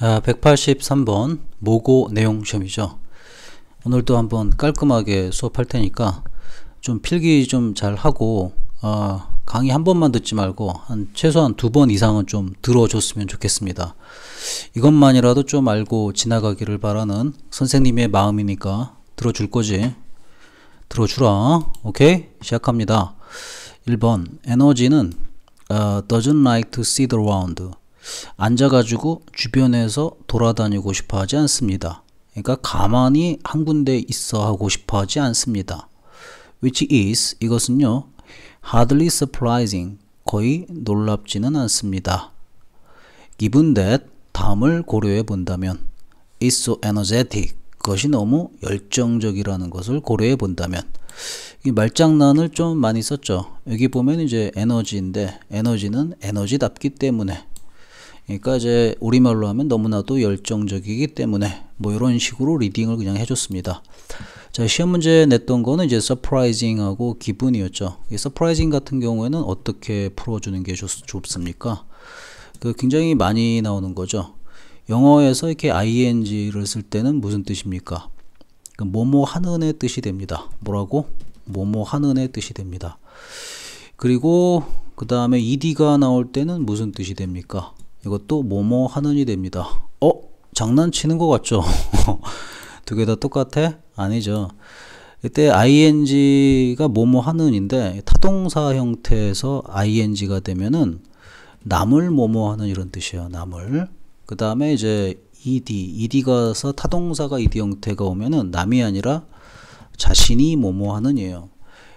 183번 아, 모고 내용 시험이죠. 오늘도 한번 깔끔하게 수업할 테니까 좀 필기 좀 잘 하고 아, 강의 한 번만 듣지 말고 한 최소한 두 번 이상은 좀 들어줬으면 좋겠습니다. 이것만이라도 좀 알고 지나가기를 바라는 선생님의 마음이니까 들어줄 거지. 들어주라. 오케이? 시작합니다. 1번 에너지는 uh, doesn't like to sit around 앉아가지고 주변에서 돌아다니고 싶어 하지 않습니다. 그러니까 가만히 한 군데 있어 하고 싶어 하지 않습니다. which is 이것은요 hardly surprising 거의 놀랍지는 않습니다. given that 다음을 고려해 본다면 is so energetic 그것이 너무 열정적이라는 것을 고려해 본다면 이 말장난을 좀 많이 썼죠. 여기 보면 이제 에너지인데 에너지는 에너지답기 때문에 그러니까 이제 우리말로 하면 너무나도 열정적이기 때문에 뭐 이런 식으로 리딩을 그냥 해줬습니다. 자 시험 문제 냈던 거는 이제 서프라이징하고 기분이었죠. 서프라이징 같은 경우에는 어떻게 풀어주는 게 좋, 좋습니까? 그 굉장히 많이 나오는 거죠. 영어에서 이렇게 ing를 쓸 때는 무슨 뜻입니까? 그 뭐뭐 하는의 뜻이 됩니다. 뭐라고? 뭐뭐 하는의 뜻이 됩니다. 그리고 그 다음에 ed가 나올 때는 무슨 뜻이 됩니까? 이것도 뭐뭐 하는이 됩니다. 어? 장난치는 것 같죠? 두 개 다 똑같아? 아니죠. 이때 ing가 뭐뭐 하는인데 타동사 형태에서 ing가 되면은 남을 뭐뭐 하는 이런 뜻이에요. 남을. 그 다음에 이제 ed, ed가서 타동사가 ed 형태가 오면은 남이 아니라 자신이 뭐뭐 하는이에요.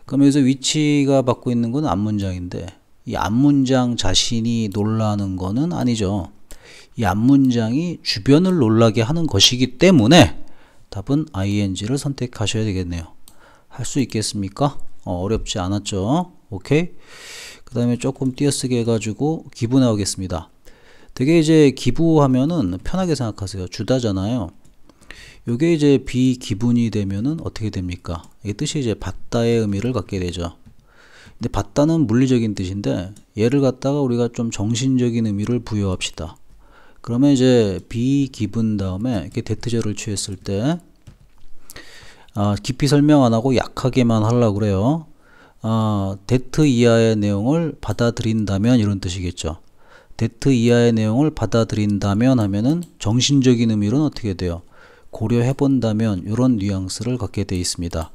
그럼 여기서 위치가 받고 있는 건 앞문장인데 이 앞문장 자신이 놀라는 거는 아니죠. 이 앞문장이 주변을 놀라게 하는 것이기 때문에 답은 ing를 선택하셔야 되겠네요. 할 수 있겠습니까? 어, 어렵지 않았죠. 오케이. 그 다음에 조금 띄어쓰기 해가지고 기부 나오겠습니다. 되게 이제 기부하면은 편하게 생각하세요. 주다잖아요. 요게 이제 비기분이 되면은 어떻게 됩니까? 이 뜻이 이제 받다의 의미를 갖게 되죠. 근데 봤다는 물리적인 뜻인데 얘를 갖다가 우리가 좀 정신적인 의미를 부여합시다. 그러면 이제 비기분 다음에 이렇게 대트제를 취했을 때 아, 깊이 설명 안 하고 약하게만 하려고 그래요. 아, 데트 이하의 내용을 받아들인다면 이런 뜻이겠죠. 데트 이하의 내용을 받아들인다면 하면은 정신적인 의미는 어떻게 돼요? 고려해 본다면 이런 뉘앙스를 갖게 돼 있습니다.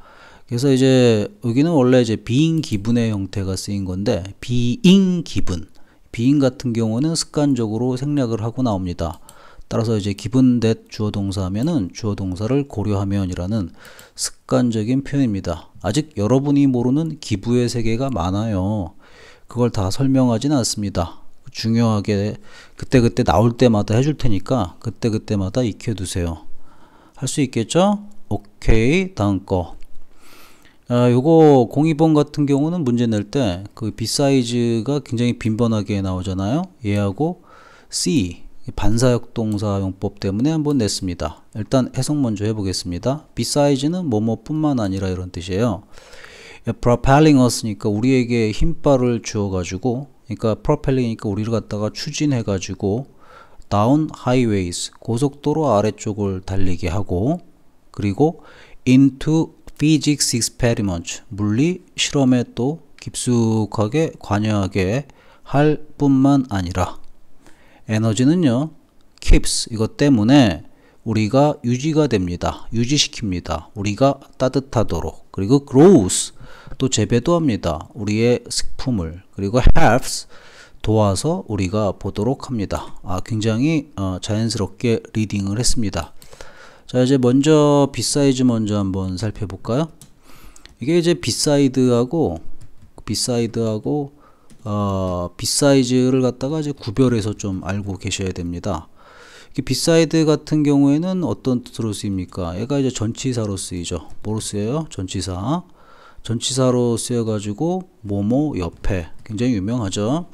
그래서 이제 여기는 원래 이제 b e 기분의 형태가 쓰인 건데 비인 기분 비인 같은 경우는 습관적으로 생략을 하고 나옵니다. 따라서 이제 기분 that 주어 동사 하면은 주어 동사를 고려하면이라는 습관적인 표현입니다. 아직 여러분이 모르는 기부의 세계가 많아요. 그걸 다 설명하진 않습니다. 중요하게 그때그때 그때 나올 때마다 해줄 테니까 그때그때마다 익혀두세요. 할 수 있겠죠? 오케이 다음 거 아, 요거 0 2번 같은 경우는 문제 낼 때 그 B 사이즈가 굉장히 빈번하게 나오잖아요. 얘하고 C 반사역 동사 용법 때문에 한번 냈습니다. 일단 해석 먼저 해보겠습니다. B 사이즈는 뭐뭐뿐만 아니라 이런 뜻이에요. 예, propelling us니까 우리에게 힘바를 주어가지고 그러니까 propelling이니까 우리를 갖다가 추진해가지고 down highways 고속도로 아래쪽을 달리게 하고 그리고 into Physics Experiment 물리 실험에 또 깊숙하게 관여하게 할 뿐만 아니라 에너지는요 keeps 이것 때문에 우리가 유지가 됩니다 유지시킵니다 우리가 따뜻하도록 그리고 grows 또 재배도 합니다 우리의 식품을 그리고 helps 도와서 우리가 보도록 합니다 아 굉장히 어, 자연스럽게 리딩을 했습니다 자 이제 먼저 빗 사이즈 먼저 한번 살펴볼까요? 이게 이제 빗 사이드하고 빗 사이드하고 어, B 사이즈를 갖다가 이제 구별해서 좀 알고 계셔야 됩니다. 빗 사이드 같은 경우에는 어떤 뜻으로 쓰입니까? 얘가 이제 전치사로 쓰이죠. 뭐로 쓰여요? 전치사. 전치사로 쓰여가지고 모모 옆에 굉장히 유명하죠.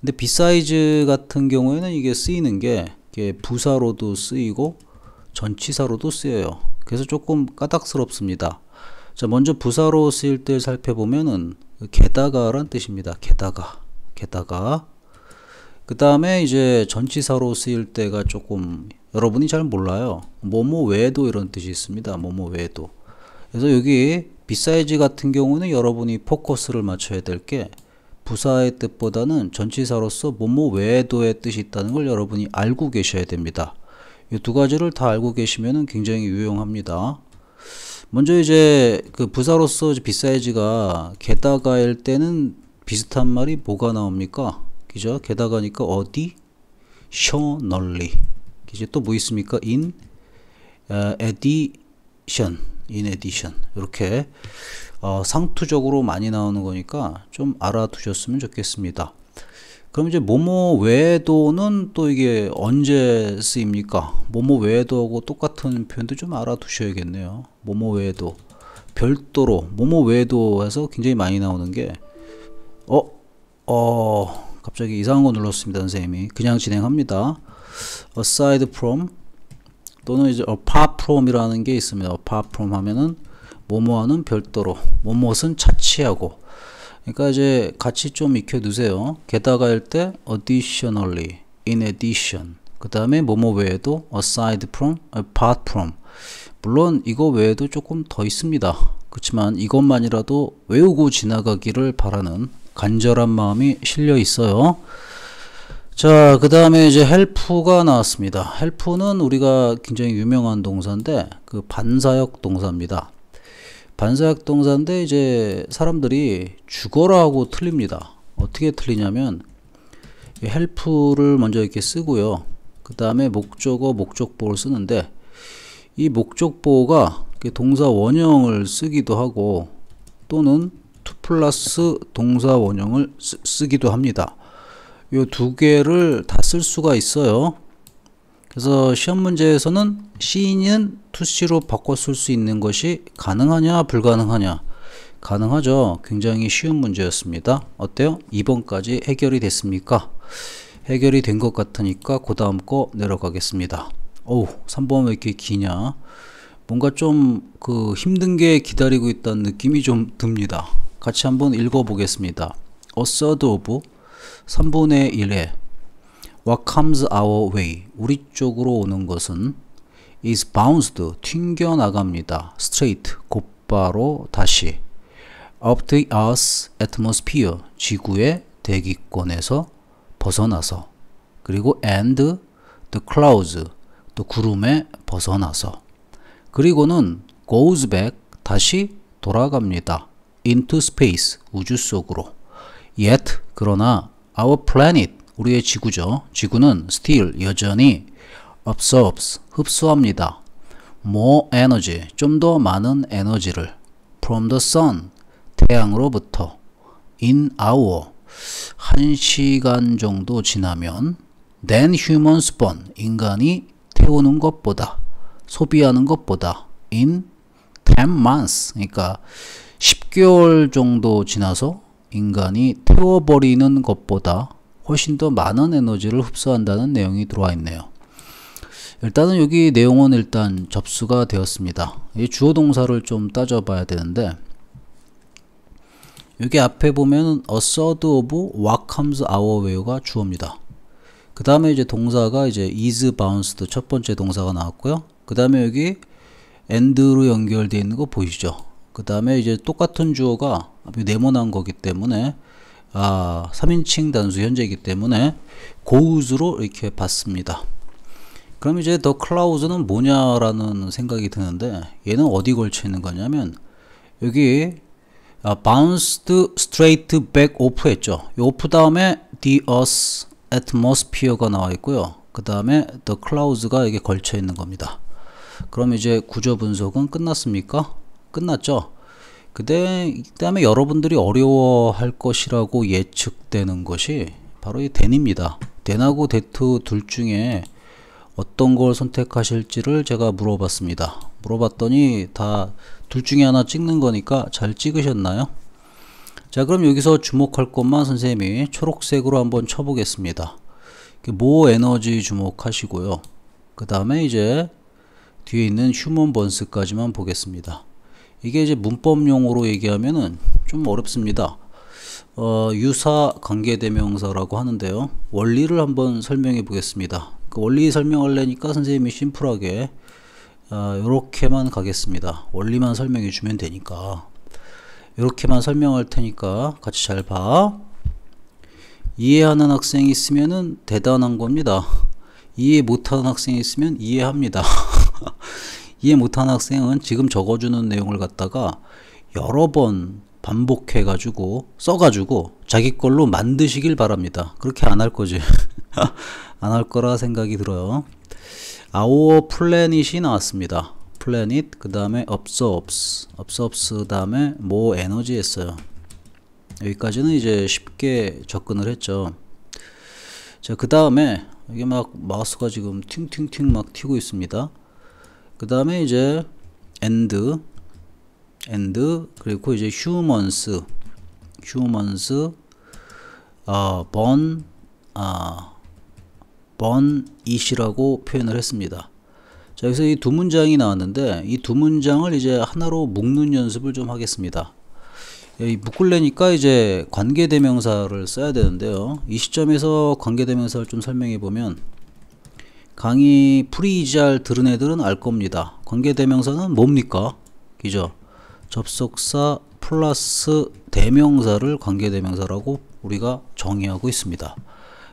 근데 빗 사이즈 같은 경우에는 이게 쓰이는 게 부사로도 쓰이고 전치사로도 쓰여요. 그래서 조금 까닥스럽습니다. 자, 먼저 부사로 쓰일 때 살펴보면은 게다가란 뜻입니다. 게다가, 게다가. 그 다음에 이제 전치사로 쓰일 때가 조금 여러분이 잘 몰라요. 뭐뭐 외에도 이런 뜻이 있습니다. 뭐뭐 외에도. 그래서 여기 비사이즈 같은 경우는 여러분이 포커스를 맞춰야 될 게 부사의 뜻보다는 전치사로서 뭐뭐 외에도의 뜻이 있다는 걸 여러분이 알고 계셔야 됩니다. 이두 가지를 다 알고 계시면 굉장히 유용합니다. 먼저 이제 그 부사로서 비사이즈가 게다가일 때는 비슷한 말이 뭐가 나옵니까? 그죠? 게다가니까 어디? s 널리. 이제 또 뭐 있습니까? in a d d in addition 이렇게 어, 상투적으로 많이 나오는 거니까 좀 알아두셨으면 좋겠습니다. 그럼 이제 모모 외에도는 또 이게 언제 쓰입니까? 모모 외에도하고 똑같은 표현도 좀 알아두셔야겠네요. 모모 외에도 별도로 모모 외에도 해서 굉장히 많이 나오는 게 어? 어... 갑자기 이상한 거 눌렀습니다 선생님이 그냥 진행합니다 aside from 또는 이제 apart from 이라는 게 있습니다 apart from 하면은 뭐뭐와는 별도로 뭐뭐은 차치하고 그러니까 이제 같이 좀 익혀 두세요. 게다가 할때 additionally, in addition 그 다음에 뭐뭐 외에도 aside from, apart from 물론 이거 외에도 조금 더 있습니다. 그렇지만 이것만이라도 외우고 지나가기를 바라는 간절한 마음이 실려 있어요. 자, 그 다음에 이제 헬프가 나왔습니다. 헬프는 우리가 굉장히 유명한 동사인데 그 반사역 동사입니다. 반사약 동사인데 이제 사람들이 죽어라고 틀립니다. 어떻게 틀리냐면 헬프를 먼저 이렇게 쓰고요. 그 다음에 목적어 목적보를 쓰는데 이 목적보가 동사 원형을 쓰기도 하고 또는 투 플러스 동사 원형을 쓰, 기도 합니다. 이 두 개를 다 쓸 수가 있어요. 그래서 시험 문제에서는 C는 to C로 바꿔 쓸 수 있는 것이 가능하냐 불가능하냐 가능하죠. 굉장히 쉬운 문제였습니다. 어때요? 2번까지 해결이 됐습니까? 해결이 된 것 같으니까 그 다음 거 내려가겠습니다. 어우 3번 왜 이렇게 기냐 뭔가 좀 그 힘든 게 기다리고 있다는 느낌이 좀 듭니다. 같이 한번 읽어보겠습니다. 어서드 오브 3분의 1에 What comes our way, 우리 쪽으로 오는 것은 is bounced, 튕겨나갑니다. straight, 곧바로 다시 up the earth's atmosphere, 지구의 대기권에서 벗어나서 그리고 and the clouds, 또 구름에 벗어나서 그리고는 goes back, 다시 돌아갑니다. into space, 우주 속으로 yet, 그러나 our planet, 우리의 지구죠. 지구는 still 여전히 absorbs 흡수합니다. more energy 좀 더 많은 에너지를 from the sun 태양으로부터 in hour 1시간 정도 지나면 than human spawn 인간이 태우는 것보다 소비하는 것보다 in 10 months 그러니까 10개월 정도 지나서 인간이 태워버리는 것보다 훨씬 더 많은 에너지를 흡수한다는 내용이 들어와 있네요. 일단은 여기 내용은 일단 접수가 되었습니다. 이 주어 동사를 좀 따져봐야 되는데 여기 앞에 보면 a third of what comes our way가 주어입니다. 그 다음에 이제 동사가 이제 is bounced 첫 번째 동사가 나왔고요. 그 다음에 여기 and로 연결되어 있는 거 보이시죠? 그 다음에 이제 똑같은 주어가 네모난 거기 때문에 아, 3인칭 단수 현재이기 때문에 고우즈로 이렇게 봤습니다. 그럼 이제 더 클라우즈는 뭐냐라는 생각이 드는데 얘는 어디 걸쳐 있는 거냐면 여기 아, bounced straight back off 했죠. 이 off 다음에 the earth atmosphere가 나와 있고요. 그 다음에 the clouds가 이게 걸쳐 있는 겁니다. 그럼 이제 구조 분석은 끝났습니까? 끝났죠? 그때 그다음에 여러분들이 어려워할 것이라고 예측되는 것이 바로 이 댄입니다. 댄하고 데트 둘 중에 어떤 걸 선택하실지를 제가 물어봤습니다. 물어봤더니 다 둘 중에 하나 찍는 거니까 잘 찍으셨나요? 자 그럼 여기서 주목할 것만 선생님이 초록색으로 한번 쳐보겠습니다. 모 에너지 주목하시고요. 그 다음에 이제 뒤에 있는 휴먼 번스까지만 보겠습니다. 이게 이제 문법 용으로 얘기하면은 좀 어렵습니다. 어, 유사 관계대명사라고 하는데요. 원리를 한번 설명해 보겠습니다. 그 원리 설명하려니까 선생님이 심플하게 이렇게만 어, 가겠습니다. 원리만 설명해 주면 되니까 이렇게만 설명할 테니까 같이 잘 봐. 이해하는 학생이 있으면 대단한 겁니다. 이해 못하는 학생이 있으면 이해합니다. 이해 못하는 학생은 지금 적어주는 내용을 갖다가 여러 번 반복해 가지고 써 가지고 자기 걸로 만드시길 바랍니다 그렇게 안 할 거지 안 할 거라 생각이 들어요 아워 플래닛이 나왔습니다 플래닛 그 다음에 업소업스 업소업스 다음에 모 에너지 했어요 여기까지는 이제 쉽게 접근을 했죠 자그 다음에 이게 막 마우스가 지금 팅팅팅 막 튀고 있습니다 그 다음에 이제 and and 그리고 이제 humans humans 어, born 어, born it이라고 표현을 했습니다. 자 여기서 이 두 문장이 나왔는데 이 두 문장을 이제 하나로 묶는 연습을 좀 하겠습니다. 이묶을래니까 이제 관계대명사를 써야 되는데요. 이 시점에서 관계대명사를 좀 설명해 보면 강의 프리이지알 들은 애들은 알 겁니다. 관계대명사는 뭡니까? 그죠? 접속사 플러스 대명사를 관계대명사라고 우리가 정의하고 있습니다.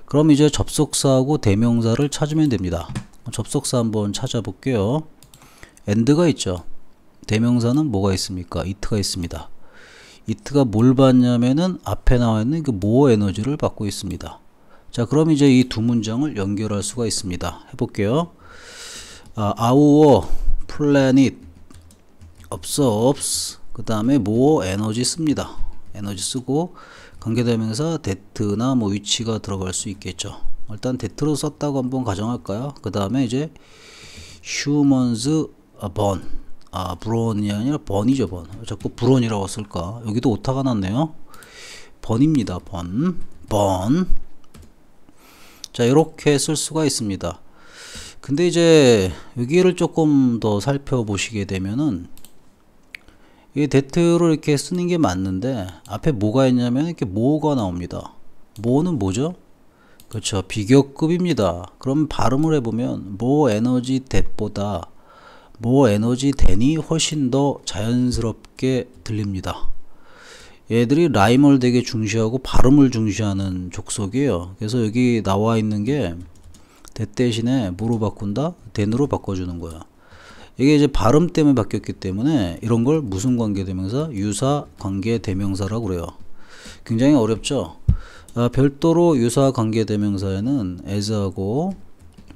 그럼 이제 접속사하고 대명사를 찾으면 됩니다. 접속사 한번 찾아볼게요. and가 있죠. 대명사는 뭐가 있습니까? it가 있습니다. it가 뭘 받냐면은 앞에 나와 있는 그 모어 에너지를 받고 있습니다. 자 그럼 이제 이 두 문장을 연결할 수가 있습니다 해볼게요 아, our planet absorbs 그 다음에 more 에너지 씁니다 에너지 쓰고 관계대명사 데트나 뭐 위치가 들어갈 수 있겠죠 일단 데트로 썼다고 한번 가정할까요 그 다음에 이제 humans born 아 브론이 아니라 번이죠 번 자꾸 브론이라고 쓸까 여기도 오타가 났네요 번입니다 번번 자 이렇게 쓸 수가 있습니다 근데 이제 여기를 조금 더 살펴보시게 되면은 이 데트로 이렇게 쓰는 게 맞는데 앞에 뭐가 있냐면 이렇게 뭐가 나옵니다 뭐는 뭐죠? 그렇죠 비교급입니다 그럼 발음을 해보면 뭐 에너지 대보다 뭐 에너지 대이 훨씬 더 자연스럽게 들립니다 얘들이 라임을 되게 중시하고 발음을 중시하는 족속이에요. 그래서 여기 나와 있는 게대 대신에 뭐로 바꾼다? 된으로 바꿔주는 거야. 이게 이제 발음 때문에 바뀌었기 때문에 이런 걸 무슨 관계 대명사? 유사 관계 대명사라고 그래요. 굉장히 어렵죠? 아, 별도로 유사 관계 대명사에는 as하고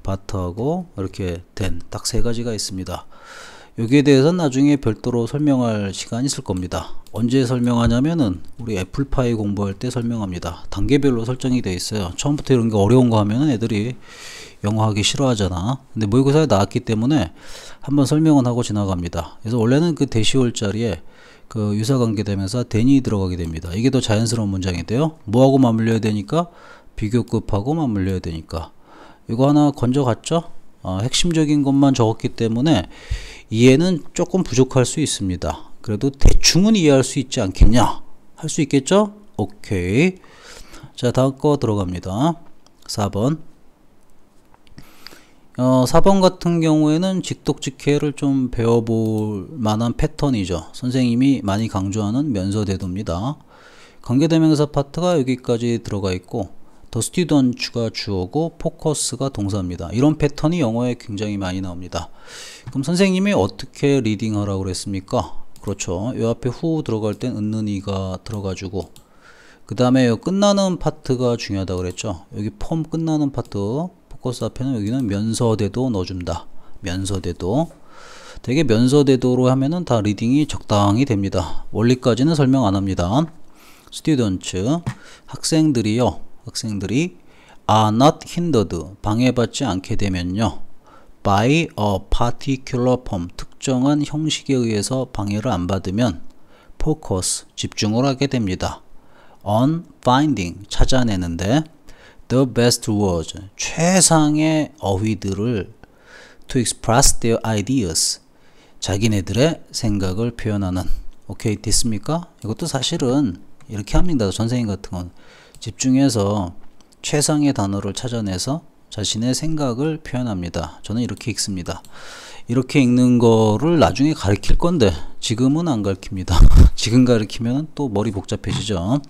but하고 이렇게 된 딱 세 가지가 있습니다. 여기에 대해서 나중에 별도로 설명할 시간 이 있을 겁니다. 언제 설명하냐면은 우리 애플파이 공부할 때 설명합니다. 단계별로 설정이 돼 있어요. 처음부터 이런 게 어려운 거 하면 은 애들이 영어 하기 싫어하잖아. 근데 모의고사에 나왔기 때문에 한번 설명은 하고 지나갑니다. 그래서 원래는 그 대시올 자리에 그 유사관계 되면서 대니 들어가게 됩니다. 이게 더 자연스러운 문장인데요 뭐하고 맞물려야 되니까 비교급하고 맞물려야 되니까 이거 하나 건져갔죠? 어, 핵심적인 것만 적었기 때문에 이해는 조금 부족할 수 있습니다. 그래도 대충은 이해할 수 있지 않겠냐? 할 수 있겠죠? 오케이. 자, 다음 거 들어갑니다. 4번. 어, 4번 같은 경우에는 직독직해를 좀 배워볼 만한 패턴이죠. 선생님이 많이 강조하는 면서 대도입니다. 관계대명사 파트가 여기까지 들어가 있고 더 스튜던츠가 주어고 포커스가 동사입니다. 이런 패턴이 영어에 굉장히 많이 나옵니다. 그럼 선생님이 어떻게 리딩하라고 그랬습니까? 그렇죠. 요 앞에 후 들어갈 땐 은는이가 들어가지고 그 다음에 끝나는 파트가 중요하다고 그랬죠. 여기 폼 끝나는 파트 포커스 앞에는 여기는 면서대도 넣어준다. 면서대도 되게 면서대도로 하면은 다 리딩이 적당히 됩니다. 원리까지는 설명 안 합니다. 스튜던츠 학생들이요 학생들이 are 아, not hindered 방해받지 않게 되면요. by a particular form 특정한 형식에 의해서 방해를 안 받으면 focus 집중을 하게 됩니다. on finding 찾아내는데 the best words 최상의 어휘들을 to express their ideas 자기네들의 생각을 표현하는 오케이 됐습니까? 이것도 사실은 이렇게 합니다. 전생인 같은 건 집중해서 최상의 단어를 찾아내서 자신의 생각을 표현합니다. 저는 이렇게 읽습니다. 이렇게 읽는 거를 나중에 가르칠 건데 지금은 안 가르칩니다. 지금 가르치면 또 머리 복잡해지죠.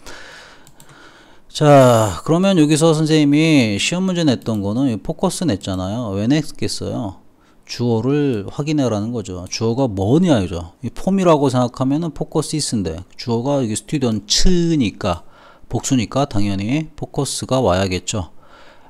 자 그러면 여기서 선생님이 시험 문제 냈던 거는 포커스 냈잖아요. 왜 냈겠어요? 주어를 확인해라는 거죠. 주어가 뭐냐 이죠. 이 폼이라고 생각하면 포커스 있스데 주어가 이게 스튜던츠니까 복수니까 당연히 포커스가 와야겠죠.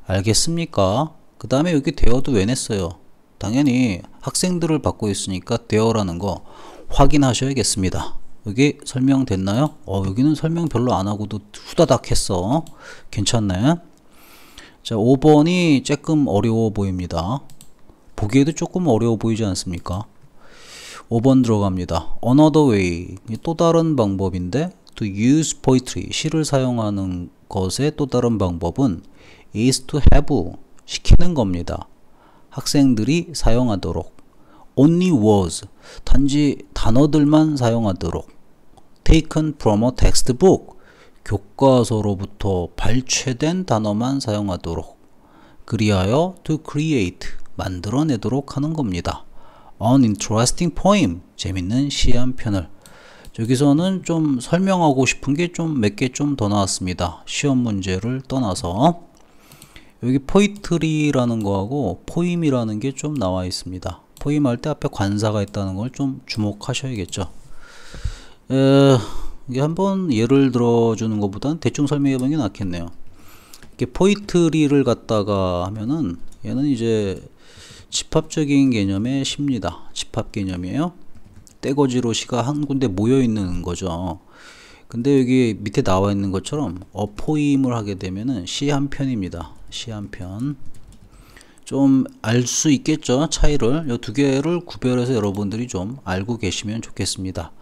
알겠습니까? 그 다음에 여기 대어도 왜 냈어요? 당연히 학생들을 받고 있으니까 대어라는 거 확인하셔야겠습니다. 여기 설명됐나요? 어, 여기는 설명 별로 안 하고도 후다닥 했어. 괜찮네. 자, 5번이 조금 어려워 보입니다. 보기에도 조금 어려워 보이지 않습니까? 5번 들어갑니다. Another way. 또 다른 방법인데 To use poetry, 시를 사용하는 것의 또 다른 방법은 is to have, 시키는 겁니다. 학생들이 사용하도록 only was, 단지 단어들만 사용하도록 taken from a textbook, 교과서로부터 발췌된 단어만 사용하도록 그리하여 to create, 만들어내도록 하는 겁니다. An interesting poem, 재밌는 시 한 편을 여기서는 좀 설명하고 싶은 게 좀 몇 개 좀 더 나왔습니다. 시험 문제를 떠나서 여기 포이트리라는 거하고 포임이라는 게 좀 나와 있습니다. 포임할 때 앞에 관사가 있다는 걸 좀 주목하셔야겠죠. 에, 이게 한번 예를 들어주는 것보단 대충 설명해보는 게 낫겠네요. 이렇게 포이트리를 갖다가 하면은 얘는 이제 집합적인 개념의 시입니다. 집합 개념이에요. 떼거지로 시가 한 군데 모여 있는 거죠. 근데 여기 밑에 나와 있는 것처럼 어포임을 하게 되면은 시한 편입니다. 시 한 편. 좀 알 수 있겠죠 차이를 이 두 개를 구별해서 여러분들이 좀 알고 계시면 좋겠습니다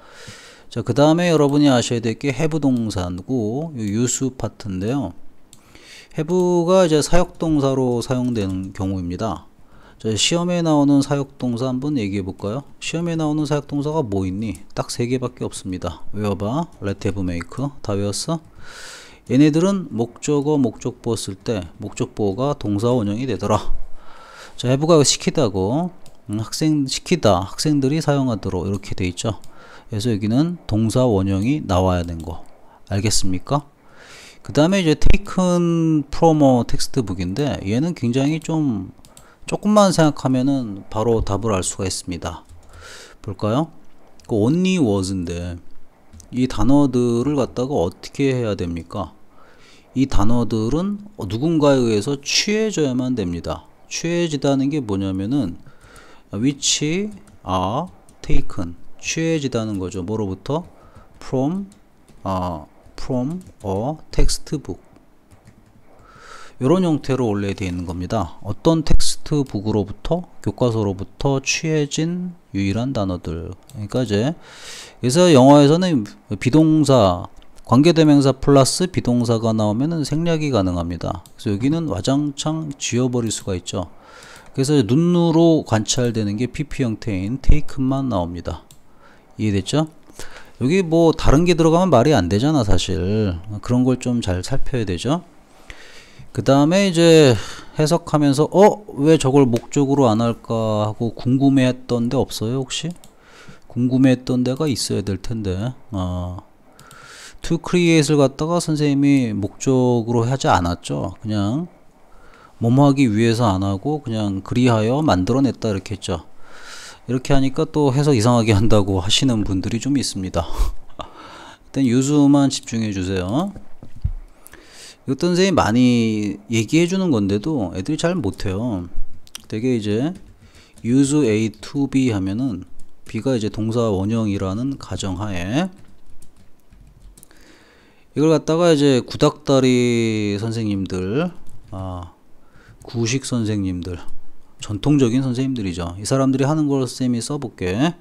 자그 다음에 여러분이 아셔야 될게 have 동사고 유수 파트인데요 have가 이제 사역동사로 사용되는 경우입니다 자, 시험에 나오는 사역동사 한 번 얘기해 볼까요? 시험에 나오는 사역동사가 뭐 있니? 딱 세 개밖에 없습니다. 외워봐. let have make. 다 외웠어? 얘네들은 목적어, 목적보 쓸때 목적보가 동사 원형이 되더라. 자, 해부가 시키다고 음, 학생 시키다 학생들이 사용하도록 이렇게 돼 있죠. 그래서 여기는 동사 원형이 나와야 되는 거. 알겠습니까? 그 다음에 이제 taken from a textbook인데 얘는 굉장히 좀 조금만 생각하면은 바로 답을 알 수가 있습니다. 볼까요? 그 only was인데 이 단어들을 갖다가 어떻게 해야 됩니까? 이 단어들은 누군가에 의해서 취해져야만 됩니다. 취해지다는 게 뭐냐면은 which are taken 취해지다는 거죠. 뭐로부터? from 아, from a textbook 이런 형태로 원래 되어 있는 겁니다. 어떤 텍스트 북으로부터 교과서로부터 취해진 유일한 단어들. 그러니까 이제 그래서 영어에서는 비동사 관계대명사 플러스 비동사가 나오면은 생략이 가능합니다. 그래서 여기는 와장창 지워버릴 수가 있죠. 그래서 눈으로 관찰되는 게 PP 형태인 테이크만 나옵니다. 이해됐죠? 여기 뭐 다른 게 들어가면 말이 안 되잖아 사실 그런 걸 좀 잘 살펴야 되죠 그 다음에 이제 해석하면서 어? 왜 저걸 목적으로 안 할까 하고 궁금해했던 데 없어요 혹시? 궁금해했던 데가 있어야 될 텐데 아. 투크리에 e a t e 을 갖다가 선생님이 목적으로 하지 않았죠 그냥 뭐뭐 하기 위해서 안 하고 그냥 그리하여 만들어냈다 이렇게 했죠 이렇게 하니까 또 해석 이상하게 한다고 하시는 분들이 좀 있습니다 일단 유수만 집중해 주세요 이것도 선생님이 많이 얘기해 주는 건데도 애들이 잘 못해요 되게 이제 use a to b 하면은 b가 이제 동사 원형이라는 가정하에 이걸 갖다가 이제 구닥다리 선생님들 아, 구식 선생님들 전통적인 선생님들이죠 이 사람들이 하는 걸 쌤이 써볼게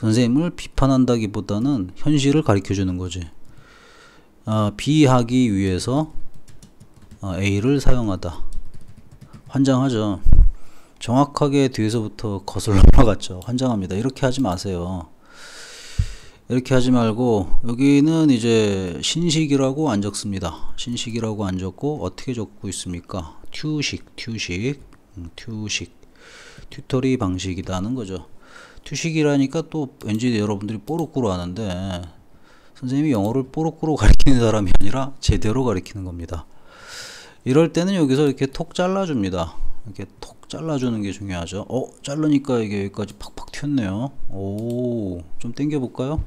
선생님을 비판한다기보다는 현실을 가르쳐 주는 거지 어, B하기 위해서 어, A를 사용하다 환장하죠 정확하게 뒤에서부터 거슬러 올라갔죠 환장합니다 이렇게 하지 마세요 이렇게 하지 말고 여기는 이제 신식이라고 안 적습니다 신식이라고 안 적고 어떻게 적고 있습니까 튜식 튜식 음, 튜식 튜토리 방식이다는 거죠 튜식이라니까 또 왠지 여러분들이 뽀록뽀록 하는데 선생님이 영어를 뽀록뽀록 가르치는 사람이 아니라 제대로 가르치는 겁니다. 이럴 때는 여기서 이렇게 톡 잘라줍니다. 이렇게 톡 잘라주는 게 중요하죠. 어, 자르니까 이게 여기까지 팍팍 튀었네요. 오, 좀 당겨볼까요?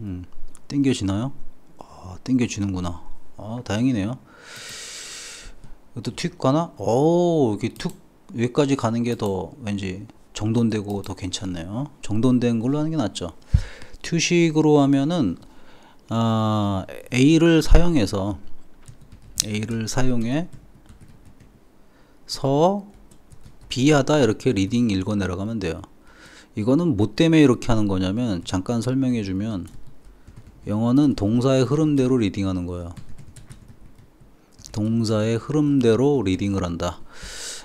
음, 당겨지나요? 아, 당겨지는구나. 아, 다행이네요. 이것도 튀 가나? 오, 이렇게 툭, 여기까지 가는 게 더 왠지 정돈되고 더 괜찮네요. 정돈된 걸로 하는 게 낫죠. 튜식으로 하면은 어, A를 사용해서 A를 사용해 서 B하다 이렇게 리딩 읽어 내려가면 돼요. 이거는 뭐 때문에 이렇게 하는 거냐면 잠깐 설명해 주면 영어는 동사의 흐름대로 리딩하는 거예요. 동사의 흐름대로 리딩을 한다.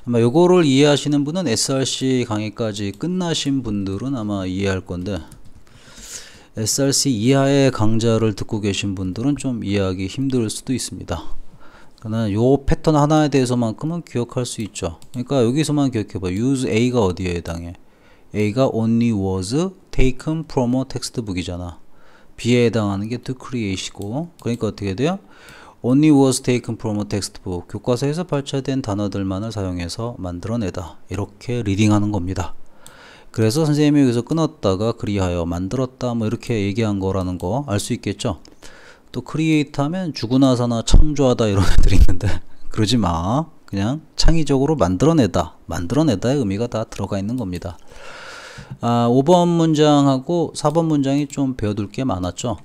아마 요거를 이해하시는 분은 SRC 강의까지 끝나신 분들은 아마 이해할 건데 SRC 이하의 강좌를 듣고 계신 분들은 좀 이해하기 힘들 수도 있습니다. 그러나 요 패턴 하나에 대해서만큼은 기억할 수 있죠. 그러니까 여기서만 기억해봐. use A가 어디에 해당해? A가 only was taken from a textbook이잖아. B에 해당하는 게 to create이고 그러니까 어떻게 돼요? only was taken from a textbook 교과서에서 발췌된 단어들만을 사용해서 만들어내다 이렇게 리딩하는 겁니다. 그래서 선생님이 여기서 끊었다가 그리하여 만들었다 뭐 이렇게 얘기한 거라는 거 알 수 있겠죠 또 크리에이트 하면 죽구나사나 창조하다 이런 애들이 있는데 그러지 마 그냥 창의적으로 만들어내다 만들어내다의 의미가 다 들어가 있는 겁니다 아, 5번 문장하고 4번 문장이 좀 배워둘 게 많았죠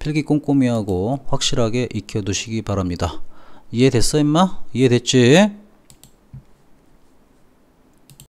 필기 꼼꼼히 하고 확실하게 익혀두시기 바랍니다 이해됐어 임마? 이해됐지?